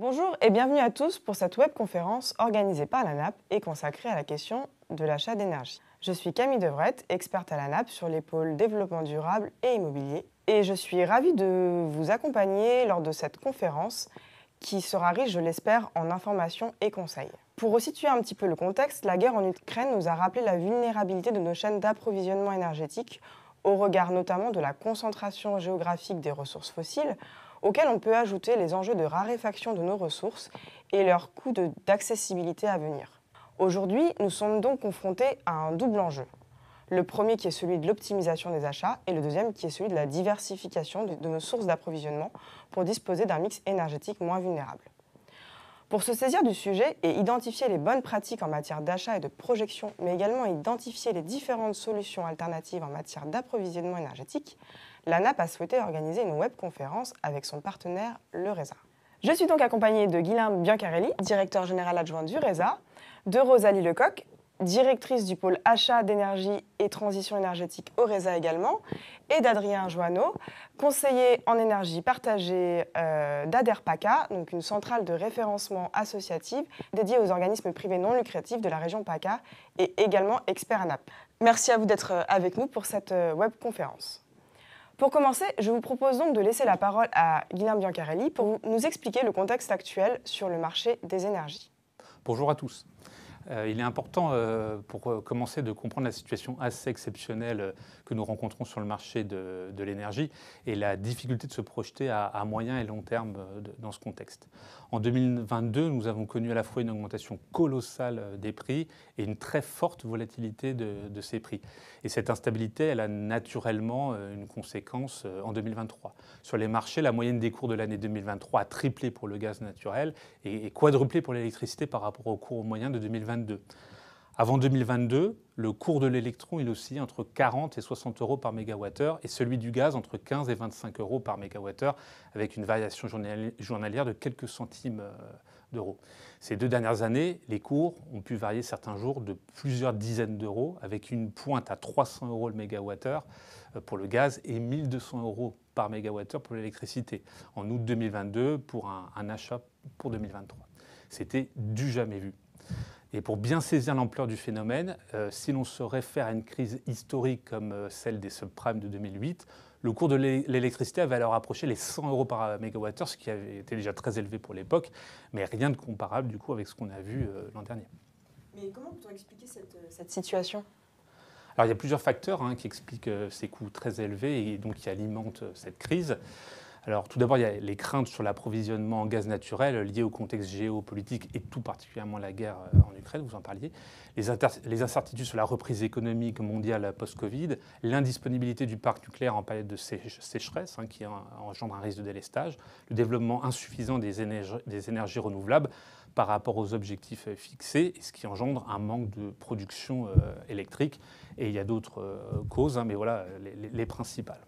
Bonjour et bienvenue à tous pour cette webconférence organisée par la NAP et consacrée à la question de l'achat d'énergie. Je suis Camille Devrette, experte à la NAP sur les pôles développement durable et immobilier, et je suis ravie de vous accompagner lors de cette conférence qui sera riche, je l'espère, en informations et conseils. Pour resituer un petit peu le contexte, la guerre en Ukraine nous a rappelé la vulnérabilité de nos chaînes d'approvisionnement énergétique, au regard notamment de la concentration géographique des ressources fossiles, auxquels on peut ajouter les enjeux de raréfaction de nos ressources et leurs coûts d'accessibilité à venir. Aujourd'hui, nous sommes donc confrontés à un double enjeu. Le premier qui est celui de l'optimisation des achats et le deuxième qui est celui de la diversification de nos sources d'approvisionnement pour disposer d'un mix énergétique moins vulnérable. Pour se saisir du sujet et identifier les bonnes pratiques en matière d'achat et de projection, mais également identifier les différentes solutions alternatives en matière d'approvisionnement énergétique, l'ANAP a souhaité organiser une webconférence avec son partenaire, le RESA. Je suis donc accompagnée de Guylain Biancarelli, directeur général adjoint du RESA, de Rosalie Lecoq, directrice du pôle achat d'énergie et transition énergétique au RESA également, et d'Adrien Joanneau, conseiller en énergie partagée euh, d'Aderpaca, donc une centrale de référencement associative dédiée aux organismes privés non lucratifs de la région PACA et également expert ANAP. Merci à vous d'être avec nous pour cette euh, webconférence. Pour commencer, je vous propose donc de laisser la parole à Guillaume Biancarelli pour nous expliquer le contexte actuel sur le marché des énergies. Bonjour à tous. Euh, il est important, euh, pour euh, commencer, de comprendre la situation assez exceptionnelle que nous rencontrons sur le marché de, l'énergie et la difficulté de se projeter à, moyen et long terme euh, dans ce contexte. En 2022, nous avons connu à la fois une augmentation colossale euh, des prix et une très forte volatilité de, ces prix. Et cette instabilité, elle a naturellement euh, une conséquence en 2023. Sur les marchés, la moyenne des cours de l'année 2023 a triplé pour le gaz naturel et, et quadruplé pour l'électricité par rapport aux cours moyens de 2022. Avant 2022, le cours de l'électron est aussi entre 40 et 60 euros par mégawattheure et celui du gaz entre 15 et 25 euros par mégawattheure avec une variation journalière de quelques centimes euh, d'euros. Ces deux dernières années, les cours ont pu varier certains jours de plusieurs dizaines d'euros avec une pointe à 300 euros le mégawattheure euh, pour le gaz et 1200 euros par mégawattheure pour l'électricité en août 2022 pour un achat pour 2023. C'était du jamais vu. Et pour bien saisir l'ampleur du phénomène, euh, si l'on se réfère à une crise historique comme euh, celle des subprimes de 2008, le cours de l'électricité avait alors approché les 100 euros par mégawattheure, ce qui avait été déjà très élevé pour l'époque, mais rien de comparable du coup avec ce qu'on a vu euh, l'an dernier. Mais comment peut-on expliquer cette, situation Alors il y a plusieurs facteurs hein, qui expliquent ces coûts très élevés et donc qui alimentent cette crise. Alors tout d'abord, il y a les craintes sur l'approvisionnement en gaz naturel liées au contexte géopolitique et tout particulièrement la guerre euh, en Ukraine, vous en parliez, les, les incertitudes sur la reprise économique mondiale post-Covid, l'indisponibilité du parc nucléaire en période de sécheresse hein, qui engendre un risque de délestage, le développement insuffisant des, des énergies renouvelables par rapport aux objectifs euh, fixés, ce qui engendre un manque de production euh, électrique. Et il y a d'autres causes, hein, mais voilà les, principales.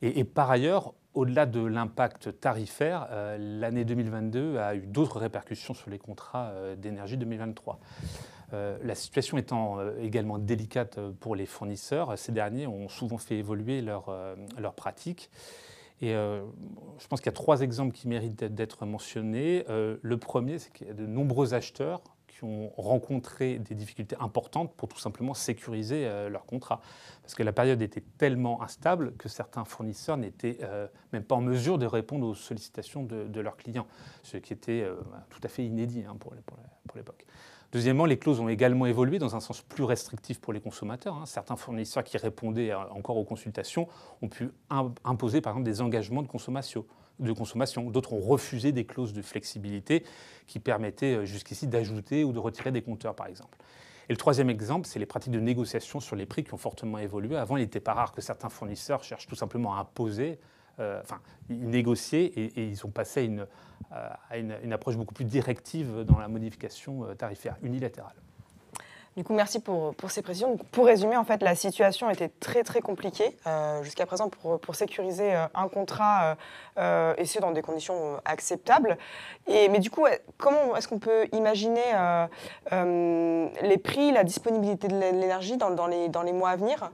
Et, et, par ailleurs, au-delà de l'impact tarifaire, euh, l'année 2022 a eu d'autres répercussions sur les contrats euh, d'énergie 2023. Euh, la situation étant également délicate pour les fournisseurs, ces derniers ont souvent fait évoluer leurs leur pratiques. Et je pense qu'il y a trois exemples qui méritent d'être mentionnés. le premier, c'est qu'il y a de nombreux acheteurs, ont rencontré des difficultés importantes pour tout simplement sécuriser leurs leur contrat. Parce que la période était tellement instable que certains fournisseurs n'étaient euh, même pas en mesure de répondre aux sollicitations de, leurs clients, ce qui était euh, bah, tout à fait inédit hein, pour l'époque. Deuxièmement, les clauses ont également évolué dans un sens plus restrictif pour les consommateurs. Hein. Certains fournisseurs qui répondaient euh, encore aux consultations ont pu imposer par exemple des engagements de consommation de consommation. D'autres ont refusé des clauses de flexibilité qui permettaient euh, jusqu'ici d'ajouter ou de retirer des compteurs, par exemple. Et le troisième exemple, c'est les pratiques de négociation sur les prix qui ont fortement évolué. Avant, il n'était pas rare que certains fournisseurs cherchent tout simplement à imposer, euh, enfin, ils négociaient et, ils ont passé à euh, une, approche beaucoup plus directive dans la modification tarifaire unilatérale. Du coup, merci pour, pour ces précisions. pour résumer, en fait, la situation était très très compliquée euh, jusqu'à présent pour, pour, sécuriser euh, un contrat euh, et ce dans des conditions acceptables. Et, mais du coup, comment est-ce qu'on peut imaginer les prix, la disponibilité de l'énergie dans, les, dans les mois à venir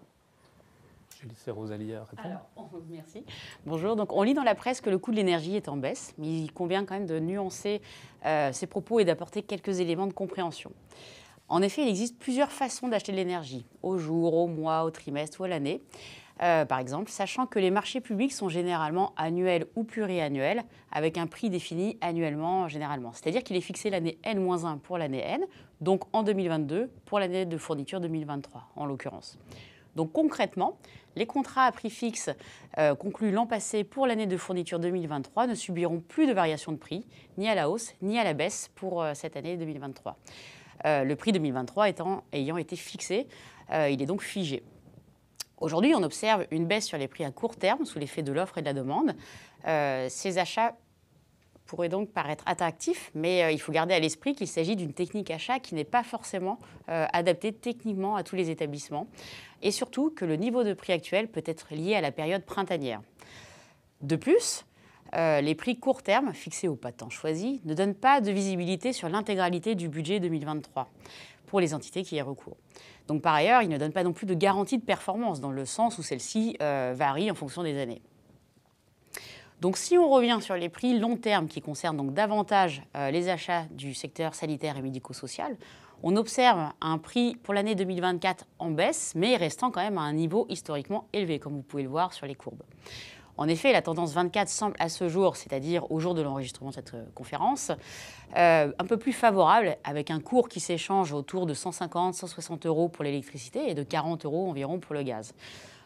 je Rosalie répondre. Alors, merci. Bonjour. Donc, on lit dans la presse que le coût de l'énergie est en baisse, mais il convient quand même de nuancer ces propos et d'apporter quelques éléments de compréhension. En effet, il existe plusieurs façons d'acheter de l'énergie, au jour, au mois, au trimestre ou à l'année. Euh, par exemple, sachant que les marchés publics sont généralement annuels ou pluriannuels, avec un prix défini annuellement généralement. C'est-à-dire qu'il est fixé l'année N-1 pour l'année N, donc en 2022 pour l'année de fourniture 2023 en l'occurrence. Donc concrètement, les contrats à prix fixe euh, conclus l'an passé pour l'année de fourniture 2023 ne subiront plus de variation de prix, ni à la hausse, ni à la baisse pour euh, cette année 2023. Euh, le prix 2023 étant, ayant été fixé. Euh, il est donc figé. Aujourd'hui, on observe une baisse sur les prix à court terme sous l'effet de l'offre et de la demande. Euh, ces achats pourraient donc paraître attractifs, mais il faut garder à l'esprit qu'il s'agit d'une technique achat qui n'est pas forcément adaptée techniquement à tous les établissements, et surtout que le niveau de prix actuel peut être lié à la période printanière. De plus, euh, les prix court terme, fixés au pas de temps choisi, ne donnent pas de visibilité sur l'intégralité du budget 2023 pour les entités qui y recourent. Donc par ailleurs, ils ne donnent pas non plus de garantie de performance, dans le sens où celle-ci euh, varie en fonction des années. Donc si on revient sur les prix long terme qui concernent donc davantage euh, les achats du secteur sanitaire et médico-social, on observe un prix pour l'année 2024 en baisse, mais restant quand même à un niveau historiquement élevé, comme vous pouvez le voir sur les courbes. En effet, la tendance 24 semble à ce jour, c'est-à-dire au jour de l'enregistrement de cette euh, conférence, euh, un peu plus favorable, avec un cours qui s'échange autour de 150-160 euros pour l'électricité et de 40 euros environ pour le gaz.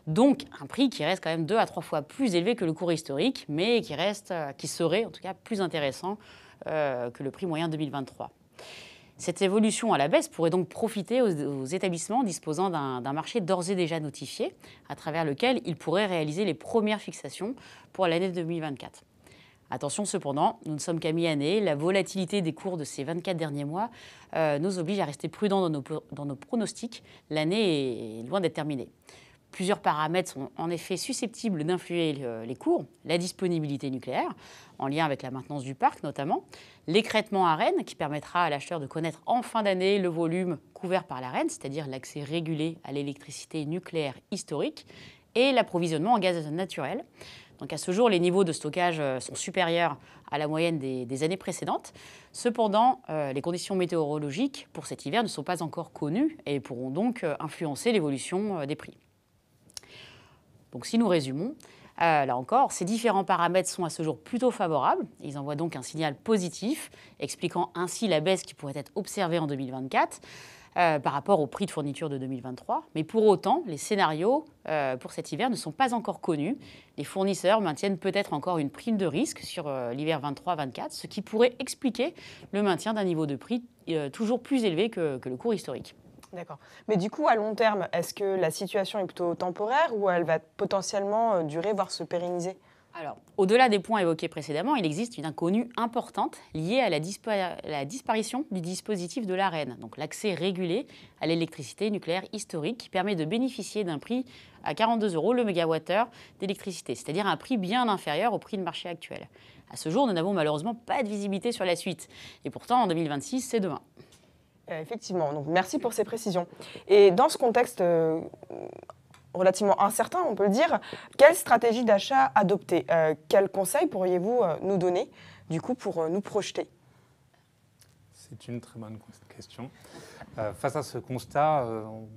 Donc un prix qui reste quand même deux à trois fois plus élevé que le cours historique, mais qui, reste, euh, qui serait en tout cas plus intéressant que le prix moyen 2023. Cette évolution à la baisse pourrait donc profiter aux, établissements disposant d'un marché d'ores et déjà notifié, à travers lequel ils pourraient réaliser les premières fixations pour l'année 2024. Attention cependant, nous ne sommes qu'à mi-année, la volatilité des cours de ces 24 derniers mois euh, nous oblige à rester prudents dans nos pronostics, l'année est loin d'être terminée. Plusieurs paramètres sont en effet susceptibles d'influer euh, les cours, la disponibilité nucléaire, en lien avec la maintenance du parc notamment, L'écrètement à Rennes, qui permettra à l'acheteur de connaître en fin d'année le volume couvert par la Rennes, c'est-à-dire l'accès régulé à l'électricité nucléaire historique, et l'approvisionnement en gaz naturel. Donc à ce jour, les niveaux de stockage euh, sont supérieurs à la moyenne des, années précédentes. Cependant, euh, les conditions météorologiques pour cet hiver ne sont pas encore connues et pourront donc influencer l'évolution des prix. Donc si nous résumons, euh, là encore, ces différents paramètres sont à ce jour plutôt favorables. Ils envoient donc un signal positif, expliquant ainsi la baisse qui pourrait être observée en 2024. Euh, par rapport au prix de fourniture de 2023. Mais pour autant, les scénarios euh, pour cet hiver ne sont pas encore connus. Les fournisseurs maintiennent peut-être encore une prime de risque sur l'hiver 23-24, ce qui pourrait expliquer le maintien d'un niveau de prix toujours plus élevé que le cours historique. D'accord. Mais du coup, à long terme, est-ce que la situation est plutôt temporaire ou elle va potentiellement euh, durer, voire se pérenniser alors, au-delà des points évoqués précédemment, il existe une inconnue importante liée à la, disparition du dispositif de l'AREN, donc l'accès régulé à l'électricité nucléaire historique qui permet de bénéficier d'un prix à 42 euros le mégawattheure d'électricité, c'est-à-dire un prix bien inférieur au prix de marché actuel. À ce jour, nous n'avons malheureusement pas de visibilité sur la suite. Et pourtant, en 2026, c'est demain. Euh, effectivement, donc merci pour ces précisions. Et dans ce contexte euh, relativement incertain, on peut le dire, quelle stratégie d'achat adopter euh, Quels conseils pourriez-vous nous donner, du coup, pour nous projeter C'est une très bonne question. face à ce constat,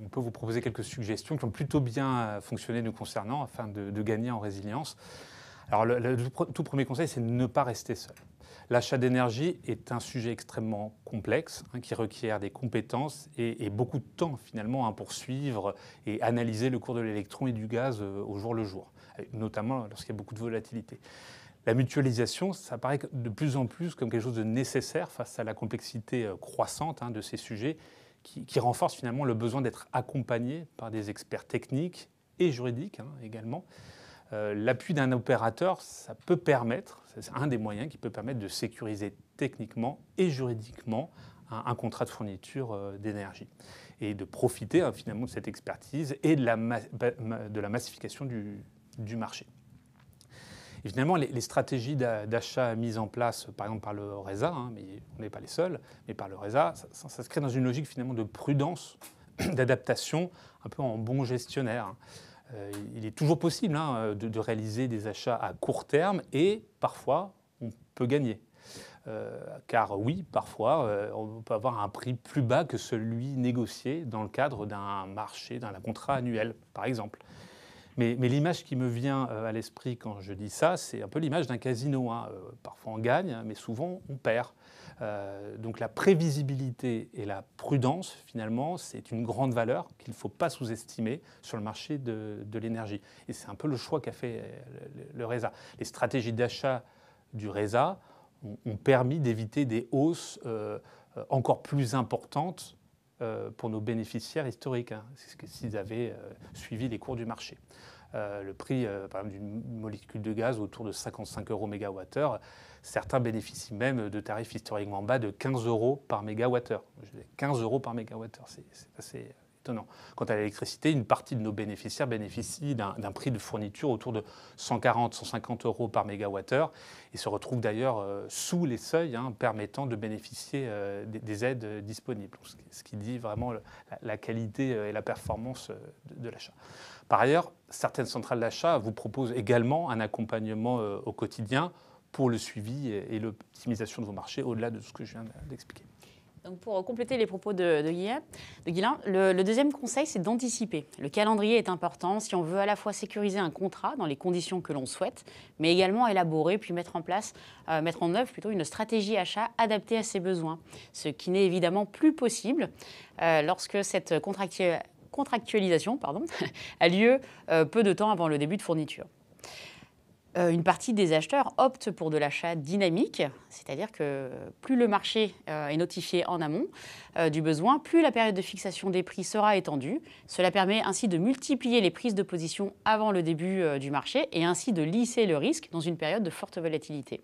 on peut vous proposer quelques suggestions qui ont plutôt bien fonctionné nous concernant afin de, gagner en résilience. Alors, le, tout premier conseil, c'est de ne pas rester seul. L'achat d'énergie est un sujet extrêmement complexe hein, qui requiert des compétences et, beaucoup de temps finalement à hein, pour suivre et analyser le cours de l'électron et du gaz euh, au jour le jour, notamment lorsqu'il y a beaucoup de volatilité. La mutualisation, ça paraît de plus en plus comme quelque chose de nécessaire face à la complexité euh, croissante hein, de ces sujets qui, qui renforce finalement le besoin d'être accompagné par des experts techniques et juridiques également. Euh, l'appui d'un opérateur, ça peut permettre, c'est un des moyens qui peut permettre de sécuriser techniquement et juridiquement un, contrat de fourniture euh, d'énergie et de profiter hein, finalement de cette expertise et de la, massification du, marché. Et finalement, les, stratégies d'achat mises en place, par exemple par le RESA, hein, mais on n'est pas les seuls, mais par le RESA, ça, se crée dans une logique finalement de prudence, d'adaptation, un peu en bon gestionnaire. Hein. Euh, il est toujours possible hein, euh, de, réaliser des achats à court terme et parfois on peut gagner. Euh, car oui, parfois, on peut avoir un prix plus bas que celui négocié dans le cadre d'un marché, d'un contrat annuel, par exemple. Mais, l'image qui me vient à l'esprit quand je dis ça, c'est un peu l'image d'un casino. Hein. Parfois on gagne, mais souvent on perd. Euh, donc la prévisibilité et la prudence, finalement, c'est une grande valeur qu'il ne faut pas sous-estimer sur le marché de, l'énergie. Et c'est un peu le choix qu'a fait euh, le, RESA. Les stratégies d'achat du RESA ont, permis d'éviter des hausses euh, encore plus importantes pour nos bénéficiaires historiques, hein. s'ils avaient suivi les cours du marché. Euh, le prix euh, d'une molécule de gaz autour de 55 euros mégawattheure. Certains bénéficient même de tarifs historiquement bas de 15 euros par mégawattheure. 15 euros par mégawattheure, c'est assez Quant à l'électricité, une partie de nos bénéficiaires bénéficient d'un prix de fourniture autour de 140-150 euros par mégawattheure et se retrouve d'ailleurs euh, sous les seuils hein, permettant de bénéficier euh, des, aides disponibles, ce qui dit vraiment la, qualité euh, et la performance de l'achat. Par ailleurs, certaines centrales d'achat vous proposent également un accompagnement au quotidien pour le suivi et l'optimisation de vos marchés au-delà de ce que je viens d'expliquer pour euh, compléter les propos de, de, le, deuxième conseil, c'est d'anticiper. Le calendrier est important si on veut à la fois sécuriser un contrat dans les conditions que l'on souhaite, mais également élaborer puis mettre en place, euh, mettre en œuvre plutôt une stratégie achat adaptée à ses besoins, ce qui n'est évidemment plus possible euh, lorsque cette contractualisation a lieu peu de temps avant le début de fourniture. Euh, une partie des acheteurs opte pour de l'achat dynamique, c'est-à-dire que plus le marché euh, est notifié en amont euh, du besoin, plus la période de fixation des prix sera étendue. Cela permet ainsi de multiplier les prises de position avant le début du marché et ainsi de lisser le risque dans une période de forte volatilité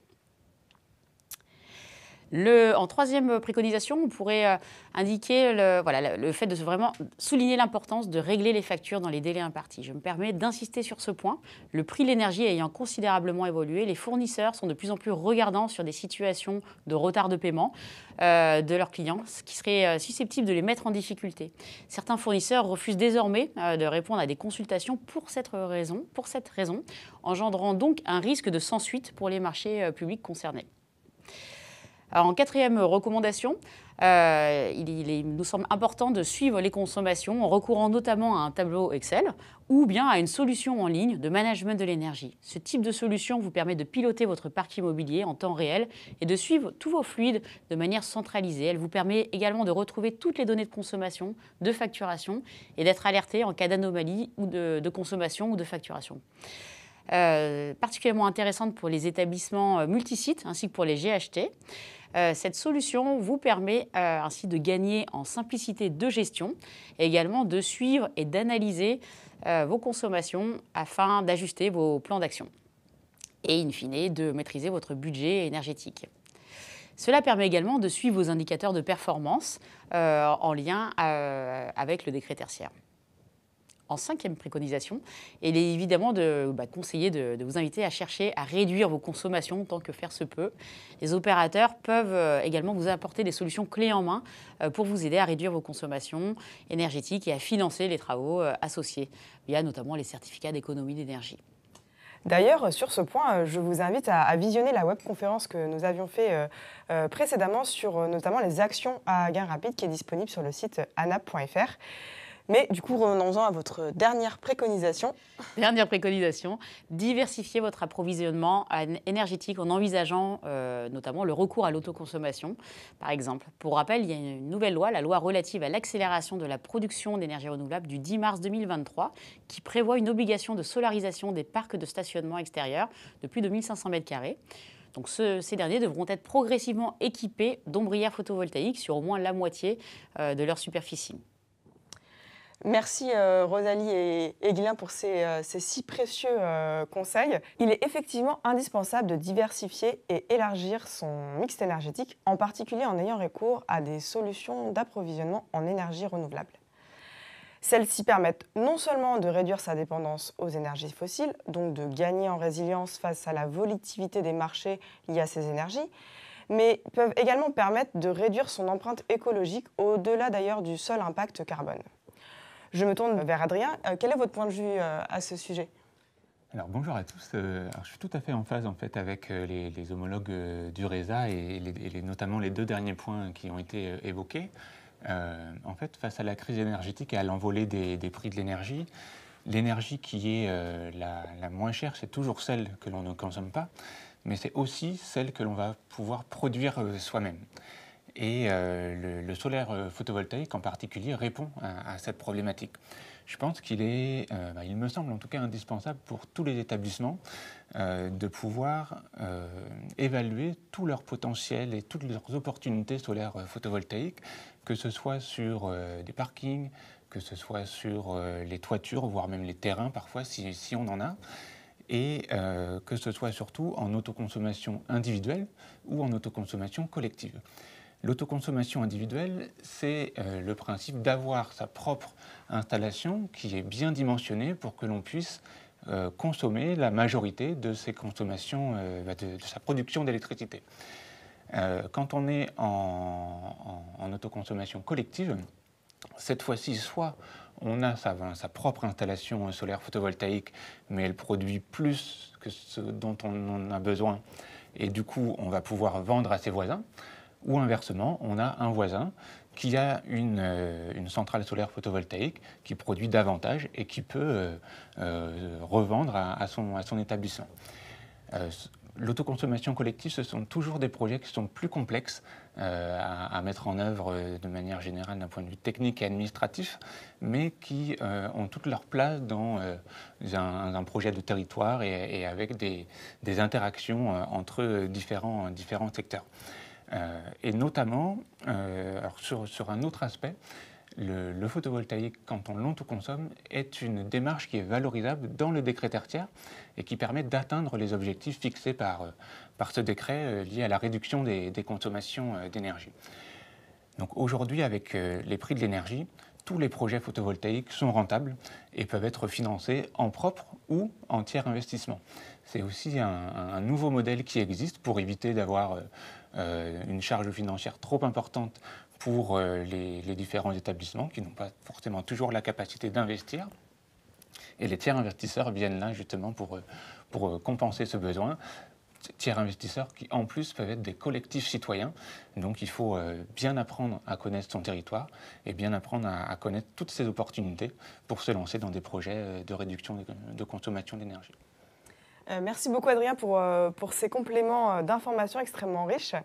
en troisième préconisation, on pourrait euh, indiquer le, fait de vraiment souligner l'importance de régler les factures dans les délais impartis. Je me permets d'insister sur ce point. Le prix de l'énergie ayant considérablement évolué, les fournisseurs sont de plus en plus regardants sur des situations de retard de paiement euh, de leurs clients, ce qui serait euh, susceptible de les mettre en difficulté. Certains fournisseurs refusent désormais de répondre à des consultations pour cette raison, engendrant donc un risque de sans-suite pour les marchés publics concernés. Alors, en quatrième recommandation, euh, il, nous semble important de suivre les consommations en recourant notamment à un tableau Excel ou bien à une solution en ligne de management de l'énergie. Ce type de solution vous permet de piloter votre parc immobilier en temps réel et de suivre tous vos fluides de manière centralisée. Elle vous permet également de retrouver toutes les données de consommation, de facturation et d'être alerté en cas d'anomalie de, consommation ou de facturation. Euh, particulièrement intéressante pour les établissements euh, multisites ainsi que pour les GHT. Euh, cette solution vous permet euh, ainsi de gagner en simplicité de gestion et également de suivre et d'analyser euh, vos consommations afin d'ajuster vos plans d'action et in fine de maîtriser votre budget énergétique. Cela permet également de suivre vos indicateurs de performance en lien avec le décret tertiaire en cinquième préconisation. il est évidemment de, bah, conseiller, de, vous inviter à chercher à réduire vos consommations tant que faire se peut. Les opérateurs peuvent euh, également vous apporter des solutions clés en main euh, pour vous aider à réduire vos consommations énergétiques et à financer les travaux euh, associés, via notamment les certificats d'économie d'énergie. D'ailleurs, sur ce point, je vous invite à visionner la webconférence que nous avions fait précédemment sur notamment les actions à gain rapide qui est disponible sur le site anap.fr. Mais du coup, revenons-en à votre dernière préconisation. Dernière préconisation, diversifier votre approvisionnement énergétique en envisageant euh, notamment le recours à l'autoconsommation, par exemple. Pour rappel, il y a une nouvelle loi, la loi relative à l'accélération de la production d'énergie renouvelable du 10 mars 2023, qui prévoit une obligation de solarisation des parcs de stationnement extérieurs de plus de 1500 m2. Donc ces derniers devront être progressivement équipés d'ombrières photovoltaïques sur au moins la moitié euh, de leur superficie. Merci euh, Rosalie et, et pour euh, ces, si précieux euh, conseils. Il est effectivement indispensable de diversifier et élargir son mix énergétique, en particulier en ayant recours à des solutions d'approvisionnement en énergie renouvelable. Celles-ci permettent non seulement de réduire sa dépendance aux énergies fossiles, donc de gagner en résilience face à la volatilité des marchés liés à ces énergies, mais peuvent également permettre de réduire son empreinte écologique au-delà d'ailleurs du seul impact carbone. Je me tourne vers Adrien. Euh, quel est votre point de vue euh, à ce sujet alors bonjour à tous. Euh, je suis tout à fait en phase en fait avec les, homologues du RESA et, notamment les deux derniers points qui ont été évoqués. en fait, face à la crise énergétique et à l'envolée des, prix de l'énergie, l'énergie qui est la, moins chère, c'est toujours celle que l'on ne consomme pas, mais c'est aussi celle que l'on va pouvoir produire soi-même. Et euh, le, solaire euh, photovoltaïque en particulier répond à, cette problématique. Je pense qu'il est, euh, bah, il me semble en tout cas indispensable pour tous les établissements de pouvoir évaluer tout leur potentiel et toutes leurs opportunités solaires photovoltaïques, que ce soit sur des parkings, que ce soit sur les toitures, voire même les terrains parfois, si, on en a, et que ce soit surtout en autoconsommation individuelle ou en autoconsommation collective. L'autoconsommation individuelle, c'est euh, le principe d'avoir sa propre installation qui est bien dimensionnée pour que l'on puisse euh, consommer la majorité euh, bah, de de, sa production d'électricité. quand on est en, autoconsommation collective, cette fois-ci, soit on a sa, sa, propre installation solaire photovoltaïque, mais elle produit plus que ce dont on en a besoin, et du coup, on va pouvoir vendre à ses voisins. Ou inversement, on a un voisin qui a euh, une, centrale solaire photovoltaïque qui produit davantage et qui peut euh, euh, revendre à, son, établissement. L'autoconsommation collective, ce sont toujours des projets qui sont plus complexes à, mettre en œuvre de manière générale d'un point de vue technique et administratif, mais qui ont toute leur place dans un, projet de territoire et, avec des, interactions entre différents secteurs. Euh, et notamment, euh, alors sur, un autre aspect, le, photovoltaïque, quand on l'entre-consomme, est une démarche qui est valorisable dans le décret tertiaire et qui permet d'atteindre les objectifs fixés par, euh, par ce décret lié à la réduction des, consommations d'énergie. Donc aujourd'hui, avec les prix de l'énergie, tous les projets photovoltaïques sont rentables et peuvent être financés en propre ou en tiers investissement. C'est aussi un, un, nouveau modèle qui existe pour éviter d'avoir euh, une charge financière trop importante pour euh, les, différents établissements qui n'ont pas forcément toujours la capacité d'investir. Et les tiers investisseurs viennent là justement pour, euh, pour compenser ce besoin. Tiers investisseurs qui en plus peuvent être des collectifs citoyens. Donc il faut bien apprendre à connaître son territoire et bien apprendre à, connaître toutes ces opportunités pour se lancer dans des projets de réduction de consommation d'énergie. Euh, merci beaucoup Adrien pour, euh, pour ces compléments euh, d'informations extrêmement riches.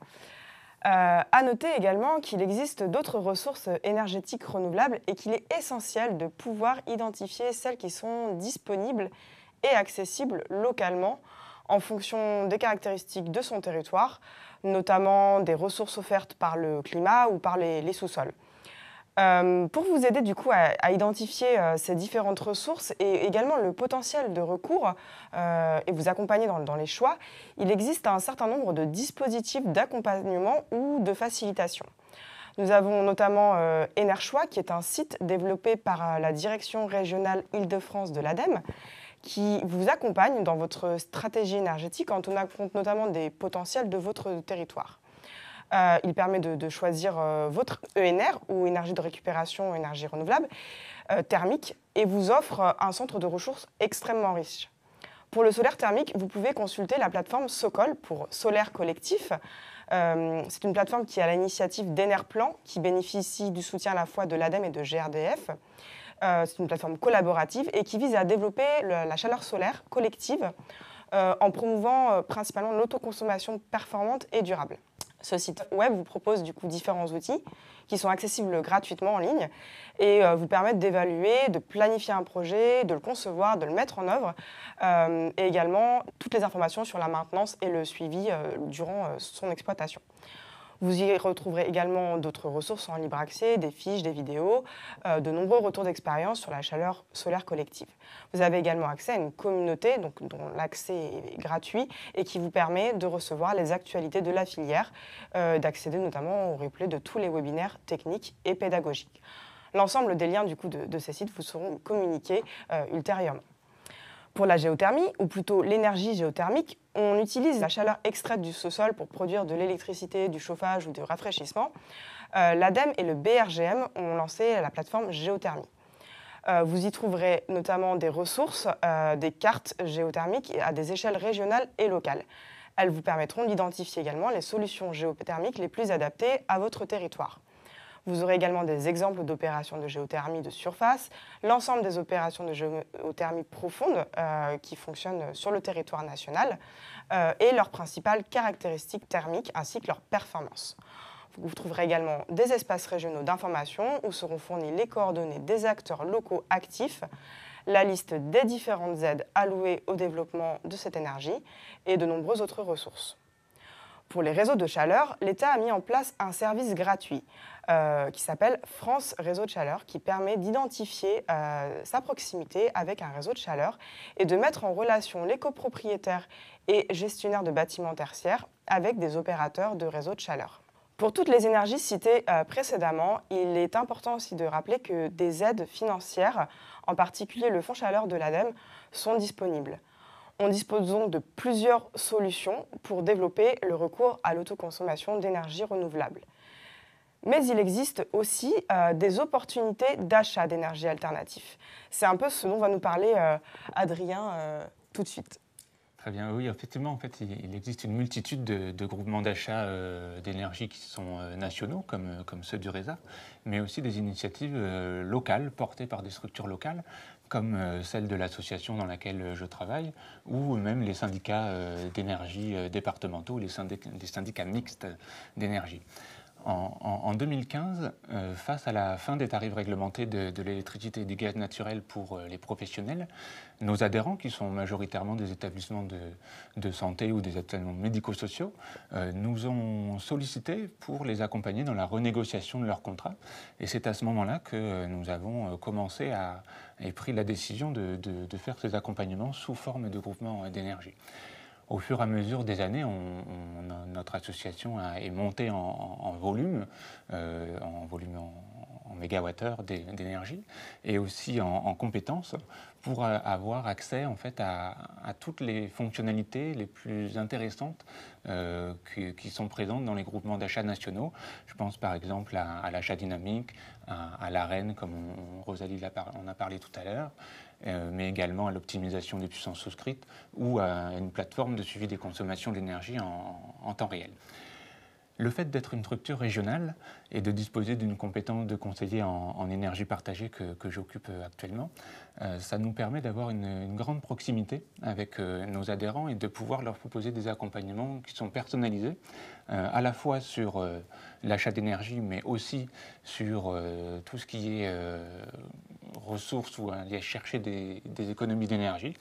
à noter également qu'il existe d'autres ressources énergétiques renouvelables et qu'il est essentiel de pouvoir identifier celles qui sont disponibles et accessibles localement en fonction des caractéristiques de son territoire, notamment des ressources offertes par le climat ou par les sous-sols. Euh, pour vous aider du coup à, identifier euh, ces différentes ressources et également le potentiel de recours euh, et vous accompagner dans, les choix, il existe un certain nombre de dispositifs d'accompagnement ou de facilitation. Nous avons notamment Enerchois, qui est un site développé par la direction régionale Île-de-France de l'ADEME, qui vous accompagne dans votre stratégie énergétique en tenant compte notamment des potentiels de votre territoire. Euh, il permet de, choisir euh, votre ENR ou énergie de récupération, énergie renouvelable, euh, thermique, et vous offre un centre de ressources extrêmement riche. Pour le solaire thermique, vous pouvez consulter la plateforme Socol pour Solaire Collectif. C'est une plateforme qui a l'initiative d'Enerplan, qui bénéficie du soutien à la fois de l'ADEME et de GRDF. C'est une plateforme collaborative et qui vise à développer la chaleur solaire collective en promouvant principalement l'autoconsommation performante et durable. Ce site web vous propose du coup différents outils qui sont accessibles gratuitement en ligne et euh, vous permettent d'évaluer, de planifier un projet, de le concevoir, de le mettre en œuvre euh, et également toutes les informations sur la maintenance et le suivi euh, durant son exploitation. Vous y retrouverez également d'autres ressources en libre accès, des fiches, des vidéos, euh, de nombreux retours d'expérience sur la chaleur solaire collective. Vous avez également accès à une communauté dont l'accès est gratuit et qui vous permet de recevoir les actualités de la filière, euh, d'accéder notamment au replay de tous les webinaires techniques et pédagogiques. L'ensemble des liens du coup, de, ces sites vous seront communiqués euh, ultérieurement. Pour la géothermie, ou plutôt l'énergie géothermique, on utilise la chaleur extraite du sous-sol pour produire de l'électricité, du chauffage ou du rafraîchissement, euh, l'ADEME et le BRGM ont lancé la plateforme géothermie. Euh, vous y trouverez notamment des ressources, euh, des cartes géothermiques à des échelles régionales et locales. Elles vous permettront d'identifier également les solutions géothermiques les plus adaptées à votre territoire. Vous aurez également des exemples d'opérations de géothermie de surface, l'ensemble des opérations de géothermie profonde euh, qui fonctionnent sur le territoire national euh, et leurs principales caractéristiques thermiques ainsi que leurs performances. Vous trouverez également des espaces régionaux d'information où seront fournies les coordonnées des acteurs locaux actifs, la liste des différentes aides allouées au développement de cette énergie et de nombreuses autres ressources. Pour les réseaux de chaleur, l'État a mis en place un service gratuit euh, qui s'appelle France Réseau de chaleur, qui permet d'identifier euh, sa proximité avec un réseau de chaleur et de mettre en relation les copropriétaires et gestionnaires de bâtiments tertiaires avec des opérateurs de réseaux de chaleur. Pour toutes les énergies citées euh, précédemment, il est important aussi de rappeler que des aides financières, en particulier le Fonds chaleur de l'ADEME, sont disponibles. On dispose donc de plusieurs solutions pour développer le recours à l'autoconsommation d'énergie renouvelable. Mais il existe aussi euh, des opportunités d'achat d'énergie alternative. C'est un peu ce dont va nous parler euh, Adrien euh, tout de suite. Très bien, oui, effectivement, en fait, il existe une multitude de, groupements d'achat d'énergie qui sont nationaux, comme, ceux du RESA, mais aussi des initiatives locales portées par des structures locales comme euh, celle de l'association dans laquelle euh, je travaille, ou même les syndicats euh, d'énergie départementaux, les syndicats mixtes d'énergie. En, 2015, euh, face à la fin des tarifs réglementés de, l'électricité et du gaz naturel pour euh, les professionnels, nos adhérents, qui sont majoritairement des établissements de, santé ou des établissements médico-sociaux, euh, nous ont sollicité pour les accompagner dans la renégociation de leur contrat. Et c'est à ce moment-là que nous avons commencé à, et pris la décision de, de faire ces accompagnements sous forme de groupements d'énergie au fur et à mesure des années, notre association a, est montée en, volume, euh, en volume en, d'énergie, et aussi en, compétences pour avoir accès en fait à, toutes les fonctionnalités les plus intéressantes euh, qui, sont présentes dans les groupements d'achat nationaux. Je pense par exemple à, l'achat dynamique, à, à comme Rosalie en a parlé tout à l'heure, euh, mais également à l'optimisation des puissances souscrites ou à une plateforme de suivi des consommations d'énergie en, en temps réel. Le fait d'être une structure régionale et de disposer d'une compétence de conseiller en, énergie partagée que, j'occupe actuellement, euh, ça nous permet d'avoir une, grande proximité avec euh, nos adhérents et de pouvoir leur proposer des accompagnements qui sont personnalisés, à la fois sur l'achat d'énergie, mais aussi sur tout ce qui est ressources ou à aller chercher des, économies d'énergie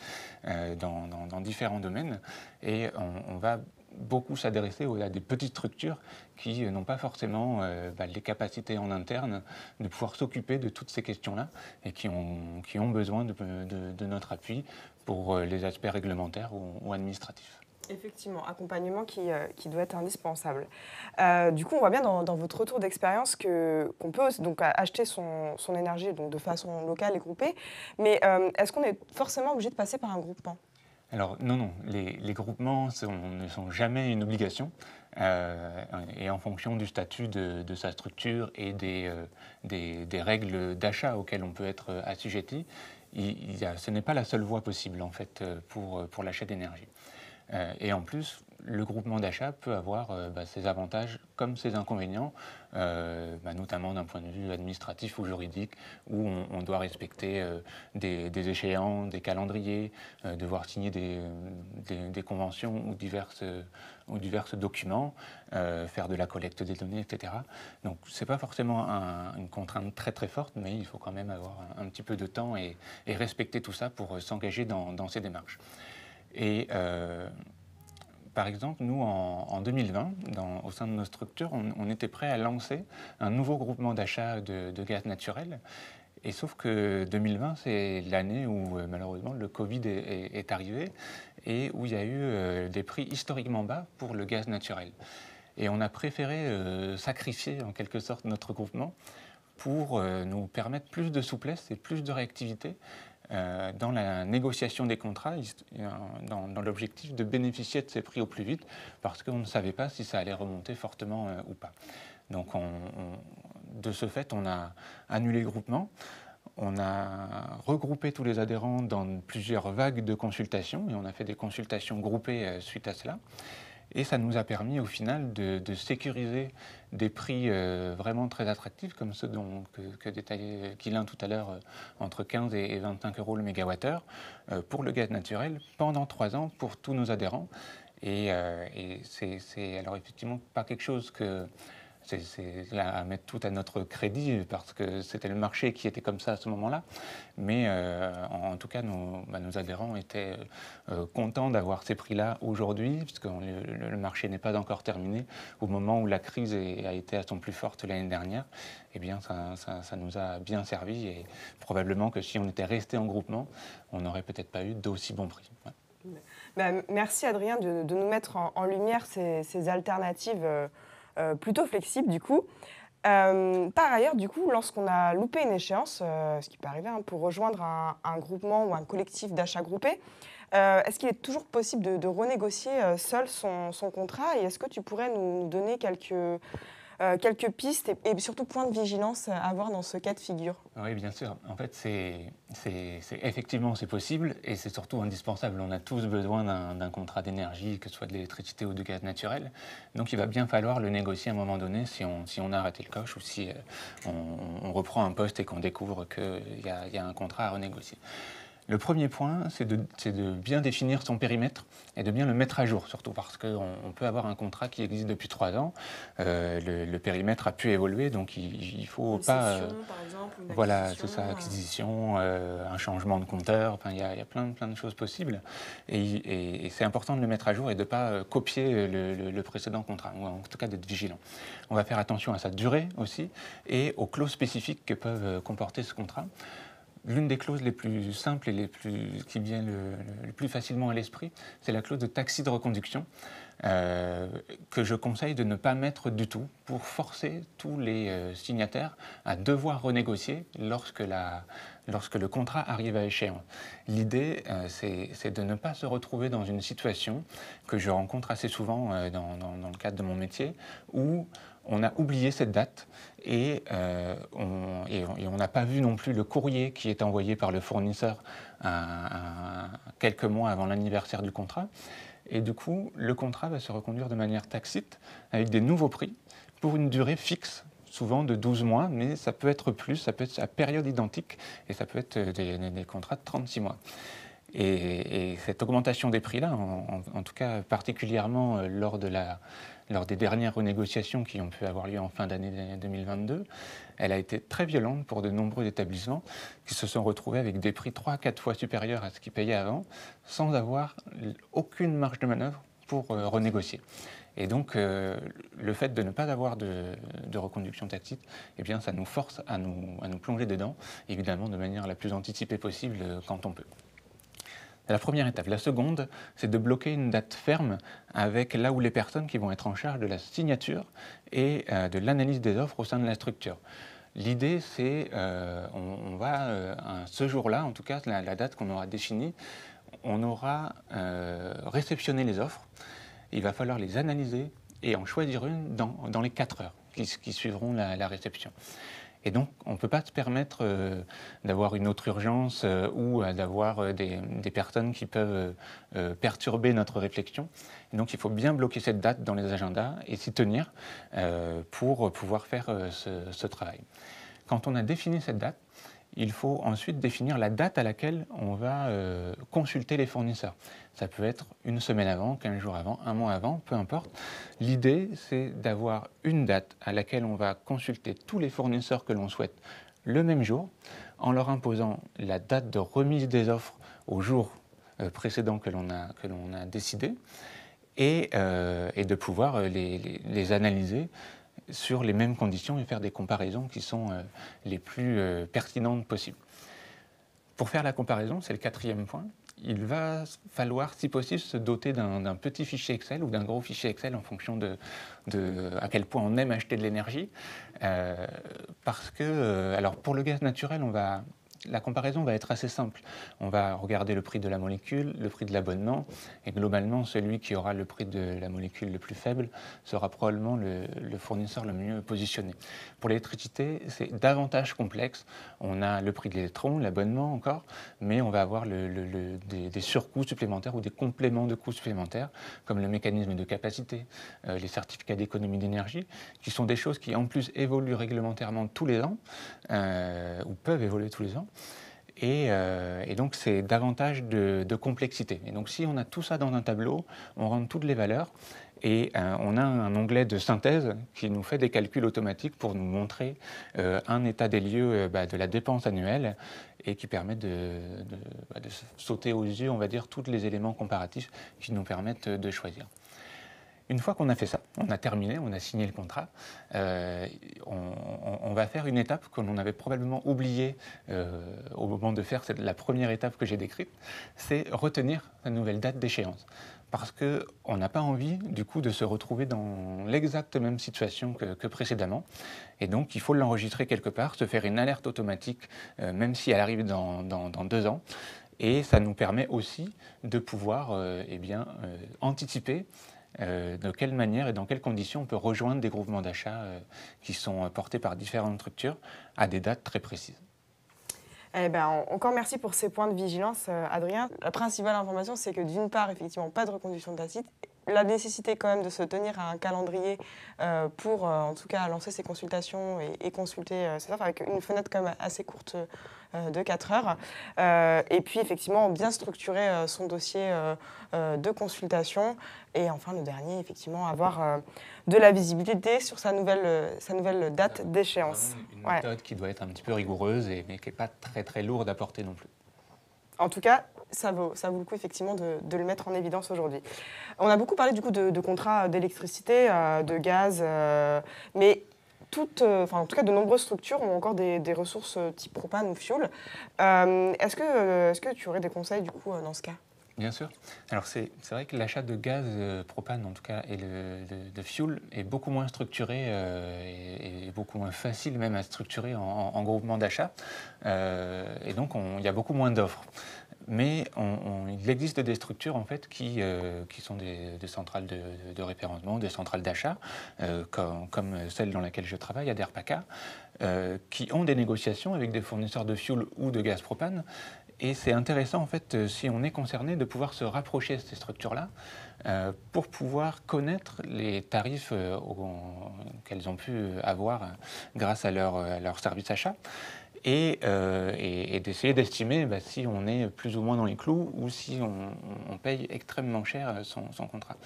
euh, dans, différents domaines. Et on, va beaucoup s'adresser à des petites structures qui n'ont pas forcément euh, bah, les capacités en interne de pouvoir s'occuper de toutes ces questions-là et qui ont, qui ont besoin de, notre appui pour euh, les aspects réglementaires ou administratifs. Effectivement, accompagnement qui, euh, qui, doit être indispensable. Euh, du coup, on voit bien dans, votre retour d'expérience que qu'on peut donc acheter son, son, énergie donc de façon locale et groupée, mais euh, est-ce qu'on est forcément obligé de passer par un groupement alors non, non, les, groupements ne sont jamais une obligation. et en fonction du statut de, de sa structure et des, des, règles d'achat auxquelles on peut être assujetti, il, ce n'est pas la seule voie possible en fait pour, pour l'achat d'énergie. Euh, et en plus, le groupement d'achat peut avoir euh, bah, ses avantages comme ses inconvénients, euh, bah, notamment d'un point de vue administratif ou juridique, où on, doit respecter des, des, échéants, des calendriers, devoir signer des, conventions ou diverses divers documents, faire de la collecte des données, etc. Donc ce n'est pas forcément une contrainte très très forte, mais il faut quand même avoir un, petit peu de temps et, respecter tout ça pour s'engager dans ces démarches. Et euh, par exemple, nous, en, 2020, au sein de nos structures, on, était prêt à lancer un nouveau groupement d'achat de, gaz naturel. Et sauf que 2020, c'est l'année où euh, malheureusement le Covid est, arrivé et où il y a eu euh, des prix historiquement bas pour le gaz naturel. Et on a préféré sacrifier en quelque sorte notre groupement pour nous permettre plus de souplesse et plus de réactivité euh, dans la négociation des contrats, dans, l'objectif de bénéficier de ces prix au plus vite, parce qu'on ne savait pas si ça allait remonter fortement euh, ou pas. Donc, de ce fait, on a annulé le groupement. On a regroupé tous les adhérents dans plusieurs vagues de consultations et on a fait des consultations groupées euh, suite à cela. Et ça nous a permis au final de, sécuriser des prix euh, vraiment très attractifs, comme ceux dont, que, détaillait tout à l'heure, euh, entre 15 et 25 euros le mégawattheure, euh, pour le gaz naturel pendant trois ans pour tous nos adhérents. Et, et c'est alors effectivement pas quelque chose que c'est à mettre tout à notre crédit parce que c'était le marché qui était comme ça à ce moment-là. Mais euh, en, tout cas, bah, nos, adhérents étaient euh, contents d'avoir ces prix-là aujourd'hui, puisque le, marché n'est pas encore terminé. Au moment où la crise a été à son plus forte l'année dernière, eh bien, ça, nous a bien servi et probablement que si on était resté en groupement, on n'aurait peut-être pas eu d'aussi bons prix. Bah, merci Adrien de, nous mettre en, lumière ces, alternatives. Euh, euh, plutôt flexible du coup. Euh, par ailleurs, du coup, lorsqu'on a loupé une échéance, euh, ce qui peut arriver hein, pour rejoindre un, groupement ou un collectif d'achat groupé, est-ce qu'il est toujours possible de, renégocier seul son contrat Et est-ce que tu pourrais nous donner quelques, euh, quelques pistes et, surtout points de vigilance à avoir dans ce cas de figure Oui, bien sûr. En fait, c'est effectivement c'est possible et c'est surtout indispensable. On a tous besoin d'un contrat d'énergie, que ce soit de l'électricité ou du gaz naturel. Donc, il va bien falloir le négocier à un moment donné si on, si on a raté le coche ou si euh, on, reprend un poste et qu'on découvre qu'il y a un contrat à renégocier. Le premier point, c'est de, bien définir son périmètre et de bien le mettre à jour, surtout parce qu'on peut avoir un contrat qui existe depuis trois ans. Euh, le, périmètre a pu évoluer, donc il, ne faut pas. Session, euh, par exemple, une voilà, tout ça, euh. acquisition, un changement de compteur. il y, a plein, de choses possibles, et, c'est important de le mettre à jour et de ne pas copier le, précédent contrat, ou en tout cas d'être vigilant. On va faire attention à sa durée aussi et aux clauses spécifiques que peuvent comporter ce contrat l'une des clauses les plus simples et les plus, qui vient le, plus facilement à l'esprit, c'est la clause de taxi de reconduction, euh, que je conseille de ne pas mettre du tout pour forcer tous les euh, signataires à devoir renégocier lorsque, la, lorsque le contrat arrive à échéance. L'idée, euh, c'est de ne pas se retrouver dans une situation que je rencontre assez souvent dans, dans le cadre de mon métier, où on a oublié cette date euh, et on n'a pas vu non plus le courrier qui est envoyé par le fournisseur quelques mois avant l'anniversaire du contrat. Et du coup, le contrat va se reconduire de manière taxite avec des nouveaux prix pour une durée fixe souvent de 12 mois, mais ça peut être plus, ça peut être à période identique, et ça peut être des, contrats de 36 mois. Et, cette augmentation des prix-là, en, tout cas particulièrement euh, lors de la, lors des dernières renégociations qui ont pu avoir lieu en fin d'année 2022, elle a été très violente pour de nombreux établissements qui se sont retrouvés avec des prix 3-4 fois supérieurs à ce qu'ils payaient avant, sans avoir aucune marge de manœuvre pour euh, renégocier. Et donc, euh, le fait de ne pas avoir de, reconduction tactique, eh bien, ça nous force à nous plonger dedans, évidemment de manière la plus anticipée possible euh, quand on peut la première étape. La seconde, c'est de bloquer une date ferme avec là où les personnes qui vont être en charge de la signature et euh, de l'analyse des offres au sein de la structure. L'idée, c'est euh, on, va, euh, ce jour-là, en tout cas la, date qu'on aura définie, on aura réceptionné les offres. Il va falloir les analyser et en choisir une dans, les quatre heures qui, suivront la réception. Et donc, on ne peut pas se permettre euh, d'avoir une autre urgence euh, ou euh, d'avoir des, personnes qui peuvent perturber notre réflexion. Et donc, il faut bien bloquer cette date dans les agendas et s'y tenir pour pouvoir faire ce travail. Quand on a défini cette date, il faut ensuite définir la date à laquelle on va euh, consulter les fournisseurs. Ça peut être une semaine avant, 15 jours avant, un mois avant, peu importe. L'idée, c'est d'avoir une date à laquelle on va consulter tous les fournisseurs que l'on souhaite le même jour, en leur imposant la date de remise des offres au jour euh, précédent que l'on a, décidé, et, euh, de pouvoir les analyser sur les mêmes conditions et faire des comparaisons qui sont euh, les plus euh, pertinentes possibles. Pour faire la comparaison, c'est le quatrième point, il va falloir, si possible, se doter d'un petit fichier Excel ou d'un gros fichier Excel en fonction de, à quel point on aime acheter de l'énergie. Euh, parce que, alors pour le gaz naturel, on va la comparaison va être assez simple. On va regarder le prix de la molécule, le prix de l'abonnement, et globalement, celui qui aura le prix de la molécule le plus faible sera probablement le, fournisseur le mieux positionné. Pour l'électricité, c'est davantage complexe. On a le prix de l'électron, l'abonnement encore, mais on va avoir des, surcoûts supplémentaires ou des compléments de coûts supplémentaires, comme le mécanisme de capacité, euh, les certificats d'économie d'énergie, qui sont des choses qui en plus évoluent réglementairement tous les ans, euh, ou peuvent évoluer tous les ans, euh, et, donc, c'est davantage de, complexité. Et donc, si on a tout ça dans un tableau, on rentre toutes les valeurs et euh, on a un onglet de synthèse qui nous fait des calculs automatiques pour nous montrer euh, un état des lieux bah, de la dépense annuelle et qui permet de, bah, de, sauter aux yeux, on va dire, tous les éléments comparatifs qui nous permettent de choisir. Une fois qu'on a fait ça, on a terminé, on a signé le contrat, euh, on, va faire une étape que l'on avait probablement oubliée euh, au moment de faire la première étape que j'ai décrite, c'est retenir la nouvelle date d'échéance parce qu'on n'a pas envie du coup de se retrouver dans l'exacte même situation que, précédemment. Et donc il faut l'enregistrer quelque part, se faire une alerte automatique, euh, même si elle arrive dans, deux ans. Et ça nous permet aussi de pouvoir eh bien, anticiper euh, de quelle manière et dans quelles conditions on peut rejoindre des groupements d'achat euh, qui sont euh, portés par différentes structures à des dates très précises. Eh ben, encore merci pour ces points de vigilance, Adrien. La principale information, c'est que d'une part, effectivement, pas de reconduction tacite la nécessité quand même de se tenir à un calendrier pour en tout cas lancer ces consultations et, consulter euh, ces offres avec une fenêtre quand même assez courte euh, de 4 heures. Euh, et puis effectivement, bien structurer euh, son dossier de consultation. Et enfin, le dernier, effectivement, avoir de la visibilité sur sa nouvelle, sa nouvelle date d'échéance. Une méthode qui doit être un petit peu rigoureuse, et, mais qui n'est pas très très lourde à porter non plus. En tout cas, ça vaut, ça vaut le coup effectivement de, le mettre en évidence aujourd'hui. On a beaucoup parlé du coup de, contrats d'électricité, de gaz, mais euh, enfin en tout cas de nombreuses structures ont encore des, ressources euh, type propane ou fioul. Euh, est-ce que, est-ce que tu aurais des conseils du coup dans ce cas Bien sûr. Alors c'est vrai que l'achat de gaz propane en tout cas et de, de fuel est beaucoup moins structuré et, beaucoup moins facile même à structurer en, groupement d'achat. et donc il y a beaucoup moins d'offres mais il existe des structures en fait qui, euh, qui sont des, centrales de, référencement, des centrales d'achat, euh, comme, celle dans laquelle je travaille, à Derpaca, euh, qui ont des négociations avec des fournisseurs de fuel ou de gaz propane. Et c'est intéressant en fait, si on est concerné, de pouvoir se rapprocher de ces structures-là pour pouvoir connaître les tarifs qu'elles ont pu avoir grâce à leur, à leur service achat. Euh, et, d'essayer d'estimer bah, si on est plus ou moins dans les clous ou si on, paye extrêmement cher euh, son, contrat.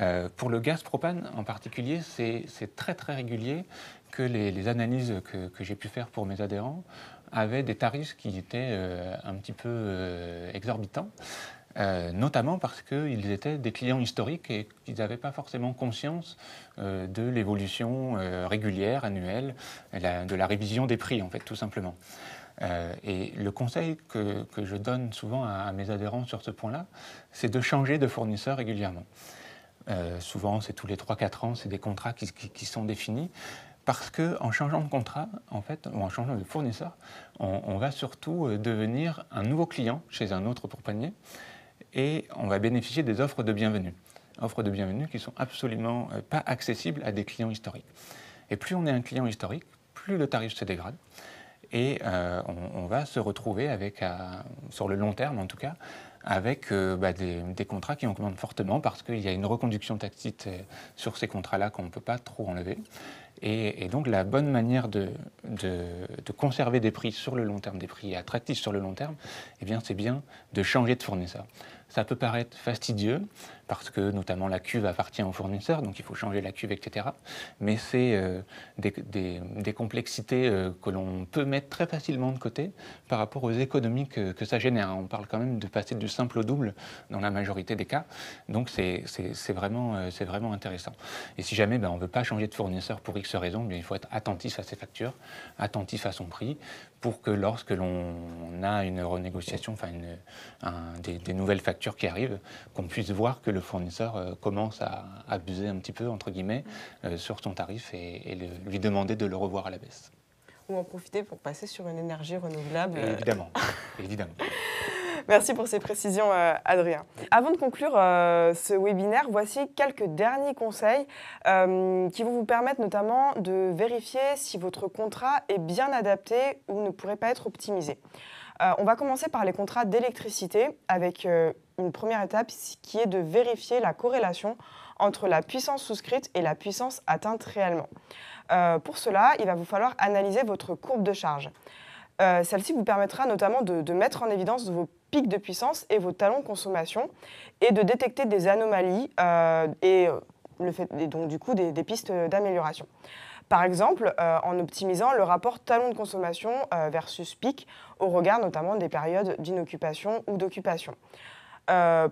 Euh, pour le gaz propane en particulier, c'est très très régulier que les, analyses que, j'ai pu faire pour mes adhérents avaient des tarifs qui étaient un petit peu exorbitants. Euh, notamment parce qu'ils étaient des clients historiques et qu'ils n'avaient pas forcément conscience euh, de l'évolution euh, régulière, annuelle, de la révision des prix, en fait, tout simplement. et le conseil que, je donne souvent à, mes adhérents sur ce point-là, c'est de changer de fournisseur régulièrement. souvent, c'est tous les 3-4 ans, c'est des contrats qui, sont définis parce que en changeant de contrat, en fait, ou en changeant de fournisseur, on, va surtout devenir un nouveau client chez un autre compagnie et on va bénéficier des offres de bienvenue. Offres de bienvenue qui ne sont absolument euh, pas accessibles à des clients historiques. Et plus on est un client historique, plus le tarif se dégrade. Et euh, on, va se retrouver avec, sur le long terme en tout cas, avec euh, bah, des, contrats qui augmentent fortement parce qu'il y a une reconduction tactique sur ces contrats-là qu'on ne peut pas trop enlever. Et, donc la bonne manière de, conserver des prix sur le long terme, des prix attractifs sur le long terme, eh bien c'est bien de changer de fournisseur. Ça peut paraître fastidieux parce que notamment la cuve appartient au fournisseur, donc il faut changer la cuve, etc. Mais c'est euh, des, complexités euh, que l'on peut mettre très facilement de côté par rapport aux économies que, ça génère. On parle quand même de passer du simple au double dans la majorité des cas, donc c'est vraiment, euh, vraiment intéressant. Et si jamais ben, on ne veut pas changer de fournisseur pour X raison, ben, il faut être attentif à ses factures, attentif à son prix, pour que lorsque l'on a une renégociation, enfin une, des, nouvelles factures qui arrivent, qu'on puisse voir que le fournisseur euh, commence à abuser un petit peu, entre guillemets, euh, sur son tarif et, lui demander de le revoir à la baisse. Ou en profiter pour passer sur une énergie renouvelable. évidemment, évidemment. Merci pour ces précisions, euh, Adrien. Avant de conclure euh, ce webinaire, voici quelques derniers conseils euh, qui vont vous permettre notamment de vérifier si votre contrat est bien adapté ou ne pourrait pas être optimisé. on va commencer par les contrats d'électricité avec une première étape qui est de vérifier la corrélation entre la puissance souscrite et la puissance atteinte réellement. pour cela, il va vous falloir analyser votre courbe de charge. Celle-ci vous permettra notamment de, mettre en évidence vos pic de puissance et vos talons de consommation et de détecter des anomalies euh, et, euh, le fait, donc du coup des, pistes d'amélioration. Par exemple, euh, en optimisant le rapport talon de consommation versus pic au regard notamment des périodes d'inoccupation ou d'occupation.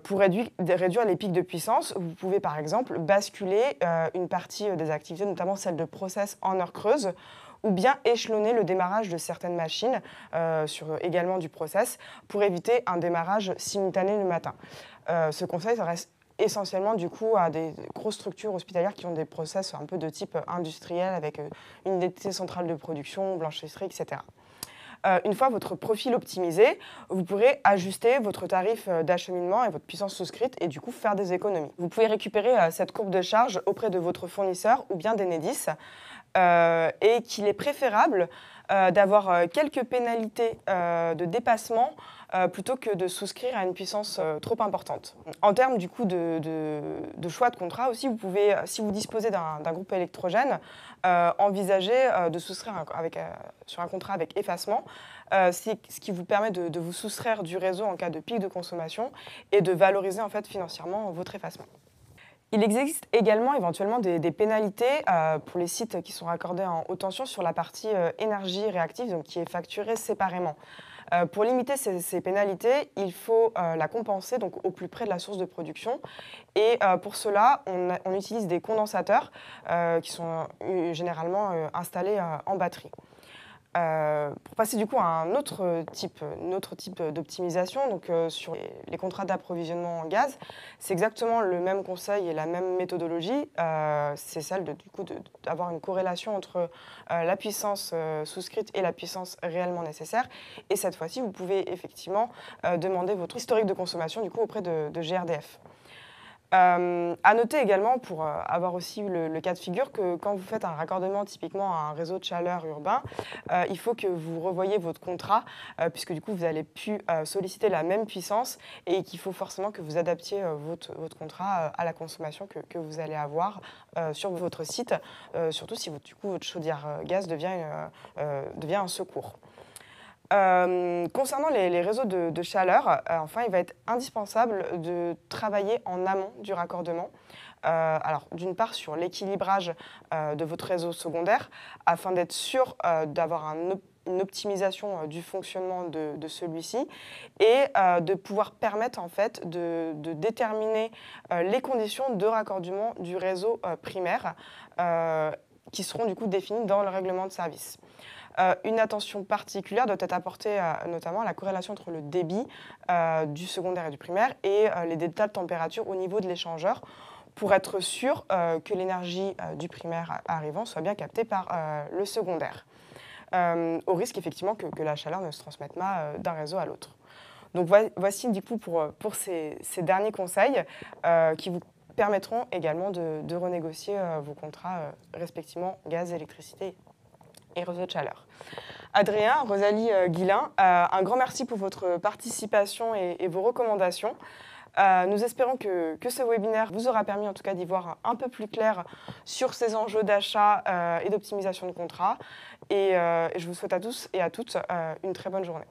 pour réduire, les pics de puissance, vous pouvez par exemple basculer une partie des activités, notamment celle de process en heure creuse, ou bien échelonner le démarrage de certaines machines euh, sur également du process pour éviter un démarrage simultané le matin. Euh, ce conseil s'adresse reste essentiellement du coup à des grosses structures hospitalières qui ont des process un peu de type euh, industriel avec une unité centrale de production, blanchisserie, etc. une fois votre profil optimisé, vous pourrez ajuster votre tarif d'acheminement et votre puissance souscrite et du coup faire des économies. Vous pouvez récupérer cette courbe de charge auprès de votre fournisseur ou bien d'Enedis. Euh, et qu'il est préférable euh, d'avoir euh, quelques pénalités de dépassement plutôt que de souscrire à une puissance trop importante. En termes du coup de, choix de contrat aussi, vous pouvez, si vous disposez d'un groupe électrogène, euh, envisager de souscrire sur un contrat avec effacement, ce qui vous permet de, vous soustraire du réseau en cas de pic de consommation et de valoriser en fait financièrement votre effacement. Il existe également éventuellement des, pénalités euh, pour les sites qui sont raccordés en haute tension sur la partie euh, énergie réactive, donc qui est facturée séparément. Euh, pour limiter ces, pénalités, il faut la compenser donc au plus près de la source de production. Et pour cela, on, utilise des condensateurs qui sont généralement installés en batterie. Euh, pour passer du coup à un autre type, d'optimisation, donc euh, sur les, contrats d'approvisionnement en gaz, c'est exactement le même conseil et la même méthodologie. Euh, c'est celle du coup d'avoir une corrélation entre la puissance souscrite et la puissance réellement nécessaire. Et cette fois-ci, vous pouvez effectivement demander votre historique de consommation du coup auprès de GRDF. Euh, à noter également, pour euh, avoir aussi le, le, cas de figure, que quand vous faites un raccordement typiquement à un réseau de chaleur urbain, euh, il faut que vous revoyez votre contrat, euh, puisque du coup, vous allez plus solliciter la même puissance et qu'il faut forcément que vous adaptiez votre, contrat à la consommation que, que vous allez avoir sur votre site, surtout si du coup, votre chaudière gaz devient, devient un secours. Euh, concernant les, réseaux de, chaleur, euh, enfin, il va être indispensable de travailler en amont du raccordement. Euh, alors, d'une part, sur l'équilibrage de votre réseau secondaire, afin d'être sûr d'avoir une optimisation du fonctionnement de, celui-ci et de pouvoir permettre en fait de, de déterminer les conditions de raccordement du réseau primaire qui seront du coup définies dans le règlement de service. Euh, une attention particulière doit être apportée notamment à la corrélation entre le débit euh, du secondaire et du primaire et euh, les détails de température au niveau de l'échangeur pour être sûr que l'énergie du primaire arrivant soit bien captée par le secondaire, au risque effectivement que, la chaleur ne se transmette pas d'un réseau à l'autre. Donc voici du coup pour, ces, derniers conseils qui vous permettront également de, de renégocier vos contrats respectivement gaz, électricité et de chaleur. Adrien, Rosalie euh, Guillain, euh, un grand merci pour votre participation et, vos recommandations. Euh, nous espérons que, ce webinaire vous aura permis en tout cas d'y voir un peu plus clair sur ces enjeux d'achat et d'optimisation de contrat. et, je vous souhaite à tous et à toutes une très bonne journée.